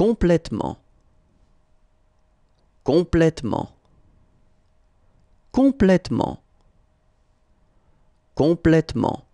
complètement, complètement, complètement, complètement.